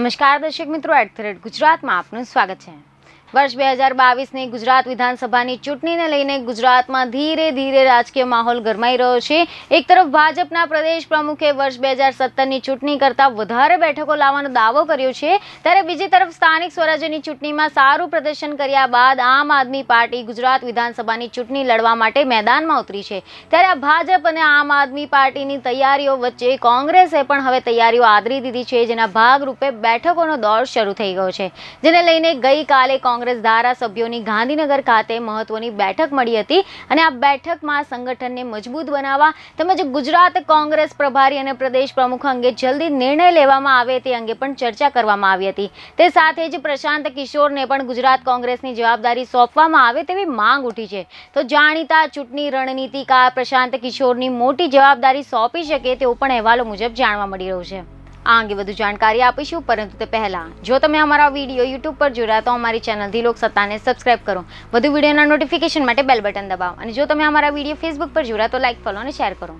નમસ્કાર દર્શક મિત્રો એટ ગુજરાતમાં આપનું સ્વાગત છે વર્ષ બે હજાર બાવીસની ગુજરાત વિધાનસભાની ચૂંટણીને લઈને ગુજરાતમાં ધીરે ધીરે રાજકીય માહોલ ગરમાઈ રહ્યો છે એક તરફ ભાજપના પ્રદેશ પ્રમુખે વર્ષ બે હજાર સત્તરની ચૂંટણી કરતાં વધારે બેઠકો લાવવાનો દાવો કર્યો છે ત્યારે બીજી તરફ સ્થાનિક સ્વરાજ્યની ચૂંટણીમાં સારું પ્રદર્શન કર્યા બાદ આમ આદમી પાર્ટી ગુજરાત વિધાનસભાની ચૂંટણી લડવા માટે મેદાનમાં ઉતરી છે ત્યારે આ ભાજપ અને આમ આદમી પાર્ટીની તૈયારીઓ વચ્ચે કોંગ્રેસે પણ હવે તૈયારીઓ આદરી દીધી છે જેના ભાગરૂપે બેઠકોનો દોર શરૂ થઈ ગયો છે જેને લઈને ગઈકાલે કોંગ્રેસ કોંગ્રેસ ધારાસભ્યોની ગાંધીનગર ખાતે મહત્વની બેઠક મળી હતી અને આ બેઠકમાં સંગઠનને મજબૂત બનાવવા તેમજ ગુજરાત કોંગ્રેસ પ્રભારી અને પ્રદેશ પ્રમુખ અંગે જલ્દી નિર્ણય લેવામાં આવે તે અંગે પણ ચર્ચા કરવામાં આવી હતી તે સાથે જ પ્રશાંત કિશોરને પણ ગુજરાત કોંગ્રેસની જવાબદારી સોંપવામાં આવે તેવી માંગ ઉઠી છે તો જાણીતા ચૂંટણી રણનીતિકાર પ્રશાંત કિશોરની મોટી જવાબદારી સોંપી શકે તેવું પણ અહેવાલો મુજબ જાણવા મળી રહ્યું છે આ અંગે વધુ જાણકારી આપીશું પરંતુ તે પહેલાં જો તમે અમારા વિડીયો યુટ્યુબ પર જોડાયા તો અમારી ચેનલથી ધી સત્તાને સબસ્ક્રાઇબ કરો વધુ વિડીયોના નોટિફિકેશન માટે બેલ બટન દબાવો અને જો તમે અમારા વિડીયો ફેસબુક પર જોડાયા તો લાઇક ફોલો અને શેર કરો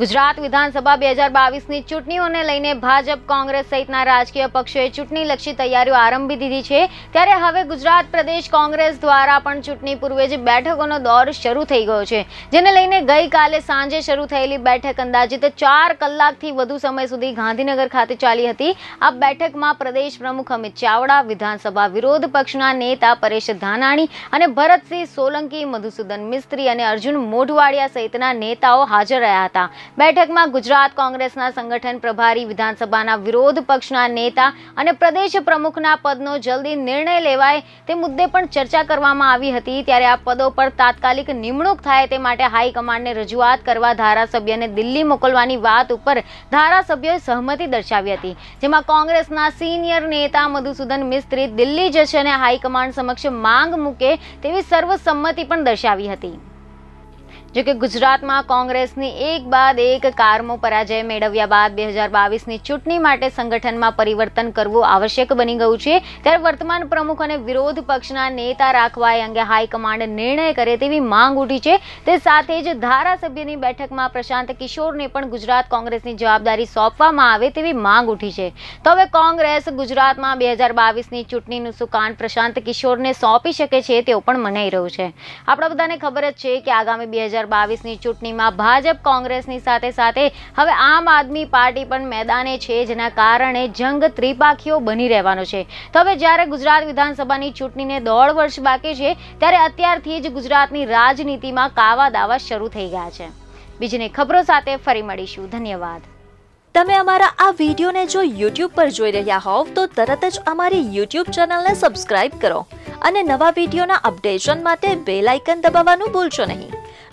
ગુજરાત વિધાનસભા બે હજાર બાવીસની ચૂંટણીઓને લઈને ભાજપ કોંગ્રેસ સહિતના રાજકીય પક્ષોએ ચૂંટણીલક્ષી તૈયારીઓ આરંભી દીધી છે ત્યારે હવે ગુજરાત પ્રદેશ કોંગ્રેસ દ્વારા પણ ચૂંટણી પૂર્વે જ બેઠકોનો દોર શરૂ થઈ ગયો છે જેને લઈને ગઈકાલે સાંજે શરૂ થયેલી બેઠક અંદાજિત ચાર કલાકથી વધુ સમય સુધી ગાંધીનગર ખાતે ચાલી હતી આ બેઠકમાં પ્રદેશ પ્રમુખ અમિત ચાવડા વિધાનસભા વિરોધ પક્ષના નેતા પરેશ ધાનાણી અને ભરતસિંહ સોલંકી મધુસૂદન મિસ્ત્રી અને અર્જુન મોઢવાડિયા સહિતના નેતાઓ હાજર રહ્યા હતા બેઠકમાં ગુજરાત કોંગ્રેસના સંગઠન પ્રભારી વિધાનસભાના વિરોધ પક્ષના નેતા અને પ્રદેશ પ્રમુખના પદનો જલ્દી નિર્ણય લેવાય તે મુદ્દે પણ ચર્ચા કરવામાં આવી હતી ત્યારે આ પદો પર તાત્કાલિક નિમણૂક થાય તે માટે હાઈકમાન્ડને રજૂઆત કરવા ધારાસભ્યને દિલ્હી મોકલવાની વાત ઉપર ધારાસભ્યોએ સહમતિ દર્શાવી હતી જેમાં કોંગ્રેસના સિનિયર નેતા મધુસૂદન મિસ્ત્રી દિલ્હી જશે અને હાઈકમાન્ડ સમક્ષ માંગ મૂકે તેવી સર્વસંમતિ પણ દર્શાવી હતી જો કે ગુજરાતમાં કોંગ્રેસની એક બાદ એક કારમો પરાજય મેળવ્યા બાદ બે હજાર બાવીસની ચૂંટણી માટે સંગઠનમાં પરિવર્તન કરવું આવશ્યક બની ગયું છે ત્યારે વર્તમાન પ્રમુખ અને વિરોધ પક્ષના નેતા રાખવા એ અંગે હાઈકમાન્ડ નિર્ણય કરે તેવી માંગ ઉઠી છે તે સાથે જ ધારાસભ્યની બેઠકમાં પ્રશાંત કિશોરને પણ ગુજરાત કોંગ્રેસની જવાબદારી સોંપવામાં આવે તેવી માંગ ઉઠી છે તો હવે કોંગ્રેસ ગુજરાતમાં બે હજાર બાવીસની ચૂંટણીનું સુકાન પ્રશાંત કિશોરને સોંપી શકે છે તેવું પણ મનાઈ રહ્યું છે આપણા બધાને ખબર જ છે કે આગામી બે હજાર હજાર બાવીસની ચૂંટણીમાં ભાજપ કોંગ્રેસની સાથે સાથે હવે આમ આદમી પાર્ટી પણ મેદાને છે જેના કારણે જંગ ત્રિપાખીઓ બની રહેવાનો છે તો હવે જ્યારે ગુજરાત વિધાનસભાની ચૂંટણીને દોઢ વર્ષ બાકી છે ત્યારે અત્યારથી જ ગુજરાતની રાજનીતિમાં કાવા દાવા શરૂ થઈ ગયા છે બીજીને ખબરો સાથે ફરી મળીશું ધન્યવાદ તમે અમારા આ વિડીયોને જો યુટ્યુબ પર જોઈ રહ્યા હોવ તો તરત જ અમારી યુટ્યુબ ચેનલને સબસ્ક્રાઇબ કરો અને નવા વિડીયોના અપડેશન માટે બેલ આઇકન દબાવવાનું ભૂલશો નહીં